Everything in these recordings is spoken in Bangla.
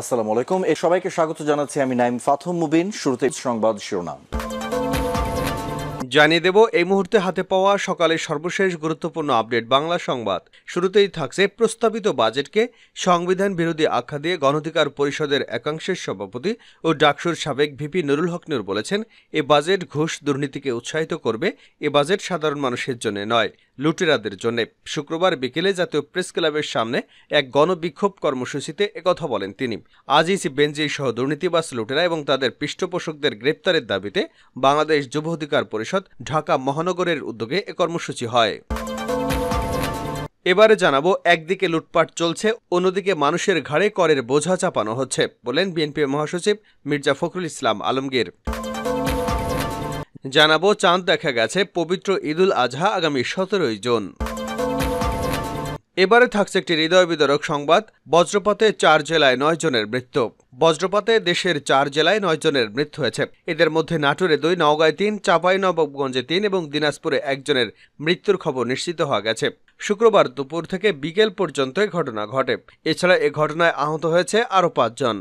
আসসালামু আলাইকুম এ সবাইকে স্বাগত জানাচ্ছি আমি নাইম ফাথম মুবিন শুরুতে সংবাদ শিরোনাম জানিয়ে দেব এই মুহূর্তে হাতে পাওয়া সকালের সর্বশেষ গুরুত্বপূর্ণ আপডেট বাংলা সংবাদ শুরুতেই থাকছে প্রস্তাবিত বাজেটকে সংবিধান বিরোধী আখ্যা দিয়ে গণধিকার পরিষদের একাংশের সভাপতি ও ডাকসুর সাবেক ভিপি নুরুল হক নুর বলেছেন এ বাজেট ঘুষ দুর্নীতিকে উৎসাহিত করবে এ বাজেট সাধারণ মানুষের জন্য নয় লুটেরাদের জন্য শুক্রবার বিকেলে জাতীয় প্রেস ক্লাবের সামনে এক গণবিক্ষোভ কর্মসূচিতে একথা বলেন তিনি আজিজ বেঞ্জি সহ দুর্নীতিবাস লুটেরা এবং তাদের পৃষ্ঠপোষকদের গ্রেপ্তারের দাবিতে বাংলাদেশ যুব অধিকার পরিষদ ঢাকা মহানগরের উদ্যোগে এ কর্মসূচি হয় এবারে জানাবো একদিকে লুটপাট চলছে অন্যদিকে মানুষের ঘাড়ে করের বোঝা চাপানো হচ্ছে বলেন বিএনপি মহাসচিব মির্জা ফখরুল ইসলাম আলমগীর জানাবো চাঁদ দেখা গেছে পবিত্র ঈদুল আজহা আগামী সতেরোই জুন এবারে থাকছে একটি হৃদয় বিদরক সংবাদ বজ্রপাতে চার জেলায় নয় জনের মৃত্যু বজ্রপাতে দেশের চার জেলায় নয় জনের মৃত্যু হয়েছে এদের মধ্যে নাটোরে দুই নওগাঁয় তিন চাঁপাইনবাবগঞ্জে তিন এবং দিনাজপুরে একজনের মৃত্যুর খবর নিশ্চিত হওয়া গেছে শুক্রবার দুপুর থেকে বিকেল পর্যন্ত ঘটনা ঘটে এছাড়া এ ঘটনায় আহত হয়েছে আরও পাঁচজন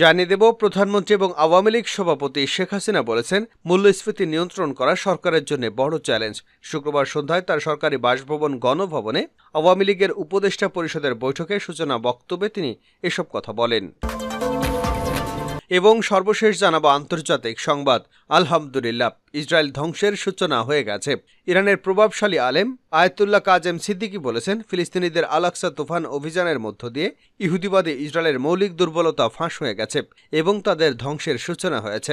জানিয়ে দেব প্রধানমন্ত্রী এবং আওয়ামী লীগ সভাপতি শেখ হাসিনা বলেছেন মূল্যস্ফীতি নিয়ন্ত্রণ করা সরকারের জন্য বড় চ্যালেঞ্জ শুক্রবার সন্ধ্যায় তার সরকারি বাসভবন গণভবনে আওয়ামী লীগের উপদেষ্টা পরিষদের বৈঠকে সূচনা বক্তব্যে তিনি এসব কথা বলেন এবং সর্বশেষ জানাবো আন্তর্জাতিক সংবাদ আলহামদুলিল্লাহ ইসরায়েল ধ্বংসের সূচনা হয়ে গেছে ইরানের প্রভাবশালী আলেম আয়তুল্লাহ কাজেম সিদ্দিকি বলেছেন ফিলিস্তিনিদের আলাক্সা তুফান অভিযানের মধ্য দিয়ে ইহুদিবাদী ইসরায়েলের মৌলিক দুর্বলতা ফাঁস হয়ে গেছে এবং তাদের ধ্বংসের সূচনা হয়েছে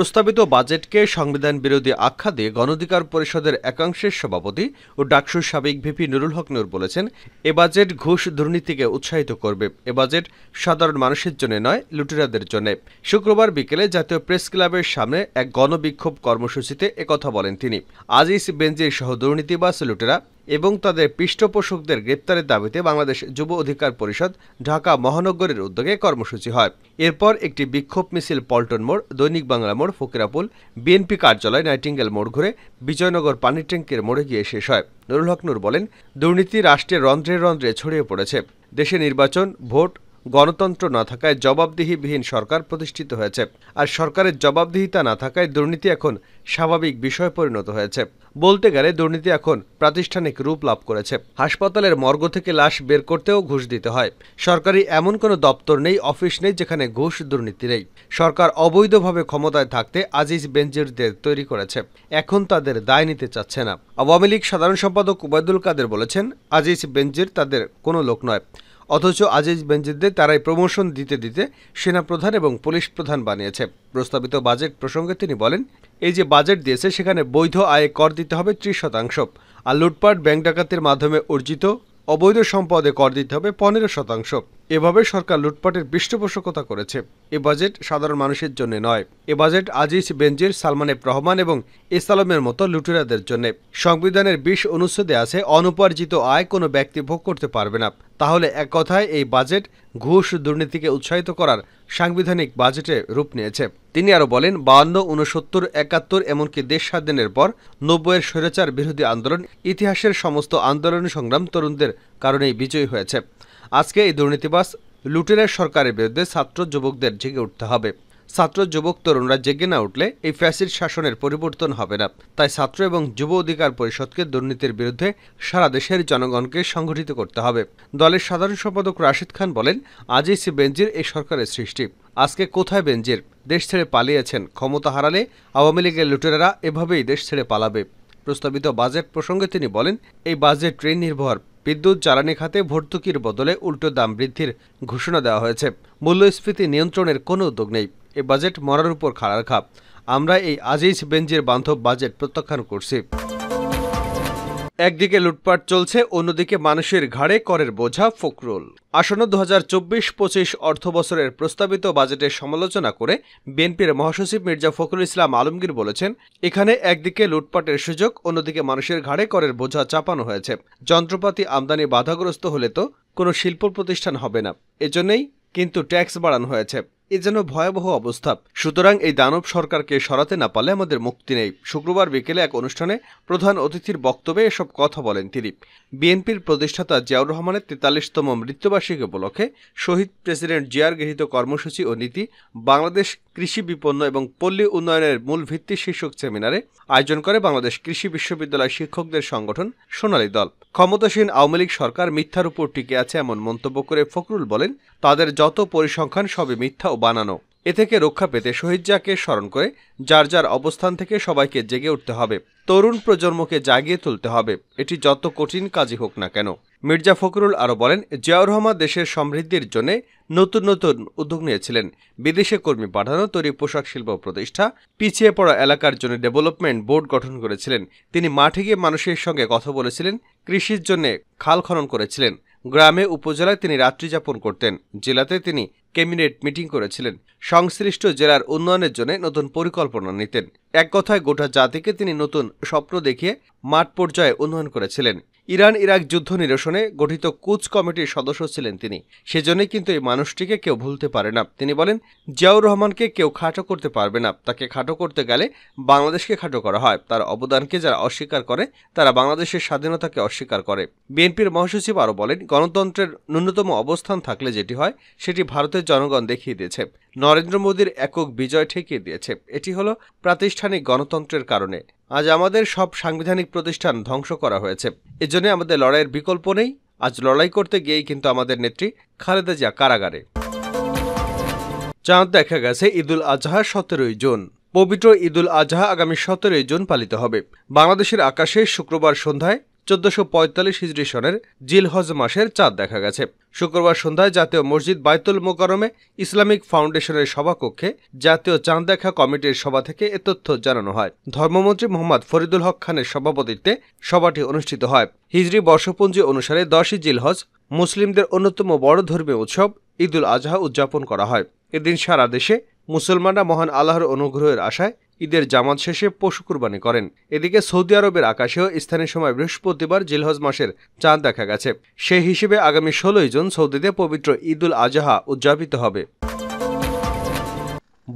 প্রস্তাবিত বাজেটকে সংবিধান বিরোধী আখ্যা দিয়ে গণধিকার পরিষদের একাংশের সভাপতি ও ডাকসুর সাবেক ভিপি নুরুল হক নুর বলেছেন এ বাজেট ঘুষ দুর্নীতিকে উৎসাহিত করবে এ বাজেট সাধারণ মানুষের জন্য নয় লুটেরাদের জন্য শুক্রবার বিকেলে জাতীয় প্রেস ক্লাবের সামনে এক গণবিক্ষোভ কর্মসূচিতে একথা বলেন তিনি আজিস বেঞ্জির সহ দুর্নীতিবাস লুটেরা এবং তাদের পৃষ্ঠপোষকদের গ্রেপ্তারের দাবিতে বাংলাদেশ যুব অধিকার পরিষদ ঢাকা মহানগরের উদ্যোগে কর্মসূচি হয় এরপর একটি বিক্ষোভ মিছিল পল্টন মোড় দৈনিক বাংলা মোড় ফকিরাপুল বিএনপি কার্যালয় নাইটিঙ্গেল মোড় ঘুরে বিজয়নগর পানি ট্যাঙ্কের মোড়ে গিয়ে শেষ হয় নুরুল হক নুর বলেন দুর্নীতি রাষ্ট্রের রন্ধ্রে রন্ধ্রে ছড়িয়ে পড়েছে দেশে নির্বাচন ভোট গণতন্ত্র না থাকায় জবাবদিহিবিহীন সরকার প্রতিষ্ঠিত হয়েছে আর সরকারের জবাবদিহিতা না থাকায় দুর্নীতি এখন স্বাভাবিক বিষয় পরিণত হয়েছে বলতে গেলে দুর্নীতি এখন প্রাতিষ্ঠানিক রূপ লাভ করেছে হাসপাতালের মর্গ থেকে লাশ বের করতেও ঘুষ দিতে হয় সরকারি এমন কোনো দপ্তর নেই অফিস নেই যেখানে ঘুষ দুর্নীতি নেই সরকার অবৈধভাবে ক্ষমতায় থাকতে আজিজ বেঞ্জিরদের তৈরি করেছে এখন তাদের দায় নিতে চাচ্ছে না আওয়ামী লীগ সাধারণ সম্পাদক উবায়দুল কাদের বলেছেন আজিজ বেঞ্জির তাদের কোনো লোক নয় অথচ আজিজ বেঞ্জিদদের তারাই প্রমোশন দিতে দিতে সেনাপ্রধান এবং পুলিশ প্রধান বানিয়েছে প্রস্তাবিত বাজেট প্রসঙ্গে তিনি বলেন এই যে বাজেট দিয়েছে সেখানে বৈধ আয়ে কর দিতে হবে ত্রিশ শতাংশ আর লুটপাট ব্যাংক ডাকাতের মাধ্যমে অর্জিত অবৈধ সম্পদে কর দিতে হবে পনেরো শতাংশ এভাবে সরকার লুটপাটের পৃষ্ঠপোষকতা করেছে এ বাজেট সাধারণ মানুষের জন্য নয় এ বাজেট আজিজ বেঞ্জির সালমান এফ রহমান এবং ইসলামের মতো লুটেরাদের জন্য সংবিধানের বিশ অনুচ্ছেদে আছে অনুপার্জিত আয় কোনো ব্যক্তি ভোগ করতে পারবে না তাহলে এক কথায় এই বাজেট ঘুষ দুর্নীতিকে উৎসাহিত করার সাংবিধানিক বাজেটে রূপ নিয়েছে তিনি আরও বলেন বাহান্ন উনসত্তর একাত্তর এমনকি দেশ স্বাধীনের পর নব্বইয়ের স্বৈরাচার বিরোধী আন্দোলন ইতিহাসের সমস্ত আন্দোলন সংগ্রাম তরুণদের কারণেই বিজয়ী হয়েছে আজকে এই দুর্নীতিবাস লুটেরের সরকারের বিরুদ্ধে ছাত্র যুবকদের জেগে উঠতে হবে ছাত্র যুবক তরুণরা জেগে না উঠলে এই ফ্যাসির শাসনের পরিবর্তন হবে না তাই ছাত্র এবং যুব অধিকার পরিষদকে দুর্নীতির বিরুদ্ধে সারা দেশের জনগণকে সংগঠিত করতে হবে দলের সাধারণ সম্পাদক রাশিদ খান বলেন আজই সি বেঞ্জির এই সরকারের সৃষ্টি আজকে কোথায় বেঞ্জির দেশ ছেড়ে পালিয়েছেন ক্ষমতা হারালে আওয়ামী লীগের লুটেরারা এভাবেই দেশ ছেড়ে পালাবে প্রস্তাবিত বাজেট প্রসঙ্গে তিনি বলেন এই বাজেট ট্রেন নির্ভর বিদ্যুৎ জ্বালানি খাতে ভর্তুকির বদলে উল্টো দাম বৃদ্ধির ঘোষণা দেওয়া হয়েছে মূল্যস্ফীতি নিয়ন্ত্রণের কোনো উদ্যোগ নেই এ বাজেট মরার উপর খাড়ার খাপ আমরা এই আজিজ বেঞ্জের বান্ধব বাজেট প্রত্যাখ্যান করছি একদিকে লুটপাট চলছে অন্যদিকে মানুষের ঘাড়ে করের বোঝা ফকরুল আসন্ন দু হাজার চব্বিশ পঁচিশ অর্থ বছরের প্রস্তাবিত বাজেটের সমালোচনা করে বিএনপির মহাসচিব মির্জা ফখরুল ইসলাম আলমগীর বলেছেন এখানে একদিকে লুটপাটের সুযোগ অন্যদিকে মানুষের ঘাড়ে করের বোঝা চাপানো হয়েছে যন্ত্রপাতি আমদানি বাধাগ্রস্ত হলে তো কোনো শিল্প প্রতিষ্ঠান হবে না এজন্যই কিন্তু ট্যাক্স বাড়ানো হয়েছে এ যেন ভয়াবহ অবস্থা সুতরাং এই দানব সরকারকে সরাতে না পারলে আমাদের মুক্তি নেই শুক্রবার বিকেলে এক অনুষ্ঠানে প্রধান অতিথির বক্তব্যে এসব কথা বলেন তিনি বিএনপির প্রতিষ্ঠাতা জিয়াউর রহমানের তেতাল্লিশতম মৃত্যুবার্ষিকী উপলক্ষে শহীদ প্রেসিডেন্ট জিয়ার গৃহীত কর্মসূচি ও নীতি বাংলাদেশ কৃষি বিপন্ন এবং পল্লী উন্নয়নের মূল ভিত্তি শীর্ষক সেমিনারে আয়োজন করে বাংলাদেশ কৃষি বিশ্ববিদ্যালয় শিক্ষকদের সংগঠন সোনালী দল ক্ষমতাসীন আওয়ামী লীগ সরকার মিথ্যার উপর টিকে আছে এমন মন্তব্য করে ফখরুল বলেন তাদের যত পরিসংখ্যান সবই মিথ্যা ও বানানো এ থেকে রক্ষা পেতে শহীদ জাকে স্মরণ করে যার যার অবস্থান থেকে সবাইকে জেগে উঠতে হবে তরুণ প্রজন্মকে জাগিয়ে তুলতে হবে এটি যত কঠিন কাজই হোক না কেন মির্জা ফখরুল আরও বলেন জিয়াউর রহমান দেশের সমৃদ্ধির জন্য নতুন নতুন উদ্যোগ নিয়েছিলেন বিদেশে কর্মী পাঠানো তৈরি পোশাক শিল্প প্রতিষ্ঠা পিছিয়ে পড়া এলাকার জন্য ডেভেলপমেন্ট বোর্ড গঠন করেছিলেন তিনি মাঠে গিয়ে মানুষের সঙ্গে কথা বলেছিলেন কৃষির জন্য খাল খনন করেছিলেন গ্রামে উপজেলায় তিনি রাত্রি যাপন করতেন জেলাতে তিনি ক্যাবিনেট মিটিং করেছিলেন সংশ্লিষ্ট জেলার উন্নয়নের জন্য নতুন পরিকল্পনা নিতেন এক কথায় গোটা জাতিকে তিনি নতুন স্বপ্ন দেখিয়ে মাঠ পর্যায়ে উন্নয়ন করেছিলেন ইরান ইরাক যুদ্ধ নিরসনে গঠিত কুচ কমিটির সদস্য ছিলেন তিনি সেজন্যই কিন্তু এই মানুষটিকে কেউ ভুলতে পারে না তিনি বলেন জিয়াউর রহমানকে কেউ খাটো করতে পারবে না তাকে খাটো করতে গেলে বাংলাদেশকে খাটো করা হয় তার অবদানকে যারা অস্বীকার করে তারা বাংলাদেশের স্বাধীনতাকে অস্বীকার করে বিএনপির মহাসচিব আরও বলেন গণতন্ত্রের ন্যূনতম অবস্থান থাকলে যেটি হয় সেটি ভারতের জনগণ দেখিয়ে দিয়েছে নরেন্দ্র মোদীর একক বিজয় ঠেকিয়ে দিয়েছে এটি হলো প্রাতিষ্ঠানিক গণতন্ত্রের কারণে আজ আমাদের সব সাংবিধানিক প্রতিষ্ঠান ধ্বংস করা হয়েছে এজন্য আমাদের লড়াইয়ের বিকল্প নেই আজ লড়াই করতে গিয়েই কিন্তু আমাদের নেত্রী খালেদা জিয়া কারাগারে চাঁদ দেখা গেছে ঈদুল আজহা সতেরোই জুন পবিত্র ঈদুল আজহা আগামী সতেরোই জুন পালিত হবে বাংলাদেশের আকাশে শুক্রবার সন্ধ্যায় চোদ্দশো পঁয়তাল্লিশ হিজড়ি সনের জিলহজ মাসের চাঁদ দেখা গেছে শুক্রবার সন্ধ্যায় জাতীয় মসজিদ বাইতুল মোকারমে ইসলামিক ফাউন্ডেশনের সভাকক্ষে জাতীয় চাঁদ দেখা কমিটির সভা থেকে এ তথ্য জানানো হয় ধর্মমন্ত্রী মোহাম্মদ ফরিদুল হক খানের সভাপতিত্বে সভাটি অনুষ্ঠিত হয় হিজড়ি বর্ষপঞ্জি অনুসারে দশই জিলহজ মুসলিমদের অন্যতম বড় ধর্মীয় উৎসব ঈদুল আজহা উদযাপন করা হয় এদিন সারা দেশে মুসলমানরা মহান আল্লাহর অনুগ্রহের আশায় ঈদের জামাত শেষে পশু কুরবানি করেন এদিকে সৌদি আরবের আকাশেও স্থানীয় সময় বৃহস্পতিবার জিলহজ মাসের চাঁদ দেখা গেছে সেই হিসেবে আগামী ষোলোই জুন সৌদিতে পবিত্র ঈদুল আজহা উদযাপিত হবে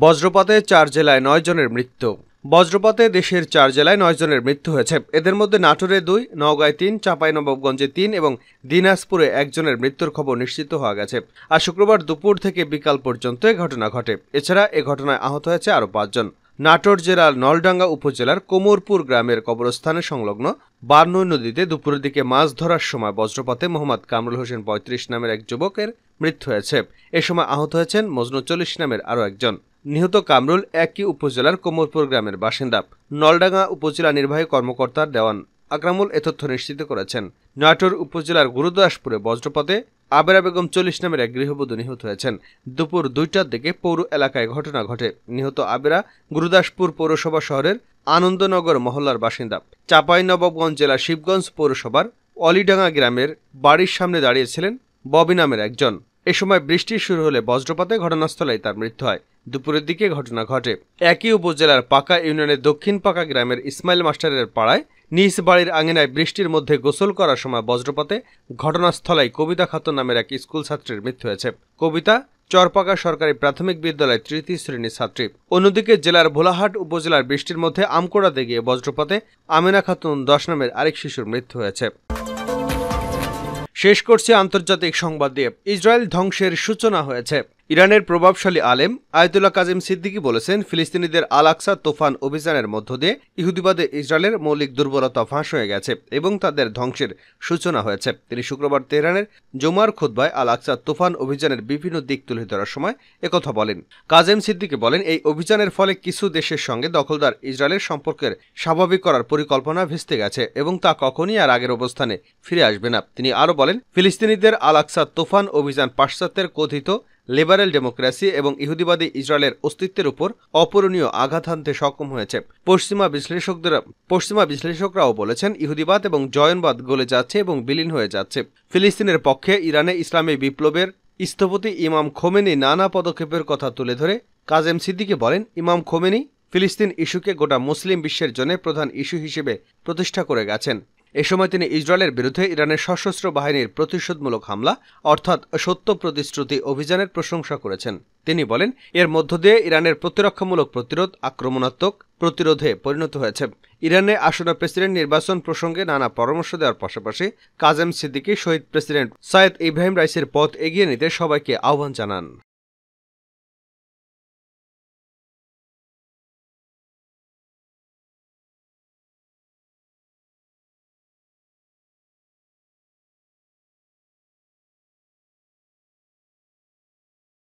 বজ্রপাতে চার জেলায় নয় জনের মৃত্যু বজ্রপাতে দেশের চার জেলায় নয় জনের মৃত্যু হয়েছে এদের মধ্যে নাটোরে দুই নওগাঁয় তিন চাঁপাইনবাবগঞ্জে তিন এবং দিনাজপুরে একজনের মৃত্যুর খবর নিশ্চিত হওয়া গেছে আর শুক্রবার দুপুর থেকে বিকাল পর্যন্ত এ ঘটনা ঘটে এছাড়া এ ঘটনায় আহত হয়েছে আরও পাঁচজন নাটোর জেলার নলডাঙ্গা উপজেলার কোমরপুর গ্রামের কবরস্থানে সংলগ্ন বার্নই নদীতে দুপুরের দিকে মাছ ধরার সময় বজ্রপাতে মোহাম্মদ কামরুল হোসেন পঁয়ত্রিশ নামের এক যুবকের মৃত্যু হয়েছে এ সময় আহত হয়েছেন মজনু চল্লিশ নামের আরও একজন নিহত কামরুল একই উপজেলার কোমরপুর গ্রামের বাসিন্দা নলডাঙ্গা উপজেলা নির্বাহী কর্মকর্তার দেওয়ান আকরামুল এ তথ্য নিশ্চিত করেছেন নাটোর উপজেলার গুরুদাসপুরে বজ্রপাতে আবেরা বেগম চল্লিশ নামের এক গৃহবধূ নিহত হয়েছেন দুপুর দুইটার দিকে পৌর এলাকায় ঘটনা ঘটে নিহত আবেরা গুরুদাসপুর পৌরসভা শহরের আনন্দনগর মহল্লার বাসিন্দা চাঁপাইনবাবগঞ্জ জেলা শিবগঞ্জ পৌরসভার অলিডাঙ্গা গ্রামের বাড়ির সামনে দাঁড়িয়েছিলেন ববি নামের একজন এ সময় বৃষ্টি শুরু হলে বজ্রপাতে ঘটনাস্থলেই তার মৃত্যু হয় দুপুরের দিকে ঘটনা ঘটে একই উপজেলার পাকা ইউনিয়নের দক্ষিণ পাকা গ্রামের ইসমাইল মাস্টারের পাড়ায় নিজ বাড়ির আঙিনায় বৃষ্টির মধ্যে গোসল করার সময় বজ্রপাতে ঘটনাস্থলেই কবিতা খাতুন নামের এক স্কুল ছাত্রীর মৃত্যু হয়েছে কবিতা চরপাকা সরকারি প্রাথমিক বিদ্যালয় তৃতীয় শ্রেণীর ছাত্রী অন্যদিকে জেলার ভোলাহাট উপজেলার বৃষ্টির মধ্যে আমকোড়াতে গিয়ে বজ্রপাতে আমিনা খাতুন দশ নামের আরেক শিশুর মৃত্যু হয়েছে শেষ করছি আন্তর্জাতিক সংবাদ দিয়ে ইসরায়েল ধ্বংসের সূচনা হয়েছে ইরানের প্রভাবশালী আলেম আয়তুল্লাহ কাজিম সিদ্দিকি বলেছেন ফিলিস্তিনিদের আলাকসা তোফান অভিযানের মধ্য দিয়ে ইহুদিবাদে ইসরায়েলের মৌলিক দুর্বলতা ফাঁস হয়ে গেছে এবং তাদের ধ্বংসের সূচনা হয়েছে তিনি শুক্রবার তেহরানের জমার খুদ্বায় আলাকসা তোফান অভিযানের বিভিন্ন দিক তুলে ধরার সময় একথা বলেন কাজেম সিদ্দিকি বলেন এই অভিযানের ফলে কিছু দেশের সঙ্গে দখলদার ইসরায়েলের সম্পর্কের স্বাভাবিক করার পরিকল্পনা ভেস্তে গেছে এবং তা কখনই আর আগের অবস্থানে ফিরে আসবে না তিনি আরও বলেন ফিলিস্তিনিদের আলাকসা তোফান অভিযান পাশ্চাত্যের কথিত লিবারেল ডেমোক্রেসি এবং ইহুদিবাদী ইসরায়েলের অস্তিত্বের উপর অপূরণীয় আঘাত হানতে সক্ষম হয়েছে পশ্চিমা বিশ্লেষকদের পশ্চিমা বিশ্লেষকরাও বলেছেন ইহুদিবাদ এবং জয়নবাদ গলে যাচ্ছে এবং বিলীন হয়ে যাচ্ছে ফিলিস্তিনের পক্ষে ইরানে ইসলামী বিপ্লবের স্থপতি ইমাম খোমেনি নানা পদক্ষেপের কথা তুলে ধরে কাজেম সিদ্দিকে বলেন ইমাম খোমেনি ফিলিস্তিন ইস্যুকে গোটা মুসলিম বিশ্বের জন্য প্রধান ইস্যু হিসেবে প্রতিষ্ঠা করে গেছেন এ সময় তিনি ইসরায়েলের বিরুদ্ধে ইরানের সশস্ত্র বাহিনীর প্রতিশোধমূলক হামলা অর্থাৎ সত্য প্রতিশ্রুতি অভিযানের প্রশংসা করেছেন তিনি বলেন এর মধ্য দিয়ে ইরানের প্রতিরক্ষামূলক প্রতিরোধ আক্রমণাত্মক প্রতিরোধে পরিণত হয়েছে ইরানে আসন্ন প্রেসিডেন্ট নির্বাচন প্রসঙ্গে নানা পরামর্শ দেওয়ার পাশাপাশি কাজেম সিদ্দিকি শহীদ প্রেসিডেন্ট সাইদ ইব্রাহিম রাইসির পথ এগিয়ে নিতে সবাইকে আহ্বান জানান